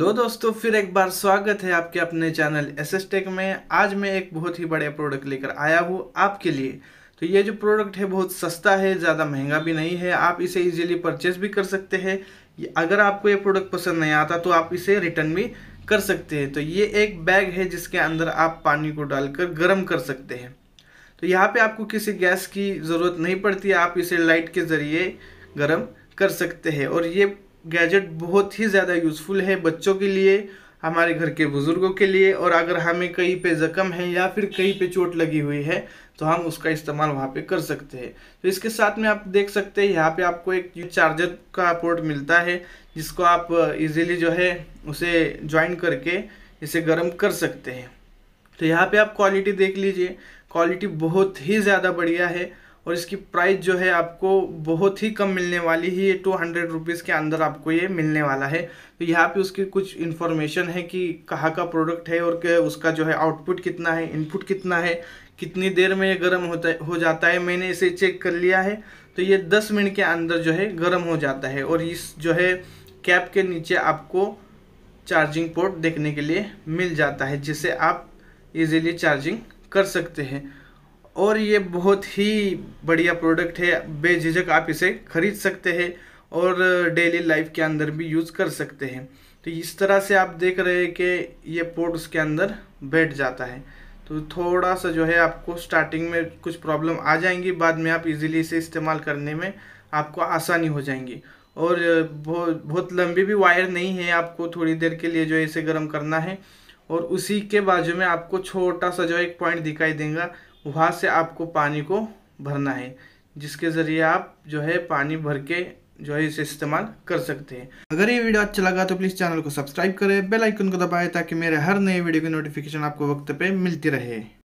hello दोस्तों फिर एक बार स्वागत है आपके अपने चैनल एस एस टेक में आज मैं एक बहुत ही बड़े प्रोडक्ट लेकर आया हूँ आपके लिए तो ये जो प्रोडक्ट है बहुत सस्ता है ज़्यादा महंगा भी नहीं है आप इसे इजीली परचेज भी कर सकते हैं अगर आपको ये प्रोडक्ट पसंद नहीं आता तो आप इसे रिटर्न भी कर सकते हैं तो ये एक बैग है जिसके अंदर आप पानी को डालकर गर्म कर सकते हैं तो यहाँ पर आपको किसी गैस की ज़रूरत नहीं पड़ती आप इसे लाइट के ज़रिए गर्म कर सकते हैं और ये गैजेट बहुत ही ज़्यादा यूज़फुल है बच्चों के लिए हमारे घर के बुज़ुर्गों के लिए और अगर हमें कहीं पे ज़ख्म है या फिर कहीं पे चोट लगी हुई है तो हम उसका इस्तेमाल वहाँ पे कर सकते हैं तो इसके साथ में आप देख सकते हैं यहाँ पे आपको एक चार्जर का पोर्ट मिलता है जिसको आप इजीली जो है उसे ज्वाइन करके इसे गर्म कर सकते हैं तो यहाँ पर आप क्वालिटी देख लीजिए क्वालिटी बहुत ही ज़्यादा बढ़िया है और इसकी प्राइस जो है आपको बहुत ही कम मिलने वाली है ये टू हंड्रेड रुपीज़ के अंदर आपको ये मिलने वाला है तो यहाँ पे उसकी कुछ इन्फॉर्मेशन है कि कहाँ का प्रोडक्ट है और क्या उसका जो है आउटपुट कितना है इनपुट कितना है कितनी देर में ये गर्म होता है हो जाता है मैंने इसे चेक कर लिया है तो ये दस मिनट के अंदर जो है गर्म हो जाता है और इस जो है कैप के नीचे आपको चार्जिंग पोर्ट देखने के लिए मिल जाता है जिसे आप इजीली चार्जिंग कर सकते हैं और ये बहुत ही बढ़िया प्रोडक्ट है बेझिझक आप इसे खरीद सकते हैं और डेली लाइफ के अंदर भी यूज़ कर सकते हैं तो इस तरह से आप देख रहे हैं कि ये पोर्ट उसके अंदर बैठ जाता है तो थोड़ा सा जो है आपको स्टार्टिंग में कुछ प्रॉब्लम आ जाएंगी बाद में आप इजीली इसे इस्तेमाल करने में आपको आसानी हो जाएंगी और बहुत बहुत लंबी भी वायर नहीं है आपको थोड़ी देर के लिए जो है इसे गर्म करना है और उसी के बाजू में आपको छोटा सा जो है एक पॉइंट दिखाई देगा वहाँ से आपको पानी को भरना है जिसके ज़रिए आप जो है पानी भर के जो है इसे इस्तेमाल कर सकते हैं अगर ये वीडियो अच्छा लगा तो प्लीज़ चैनल को सब्सक्राइब करें बेल आइकन को दबाएं ताकि मेरे हर नए वीडियो की नोटिफिकेशन आपको वक्त पे मिलती रहे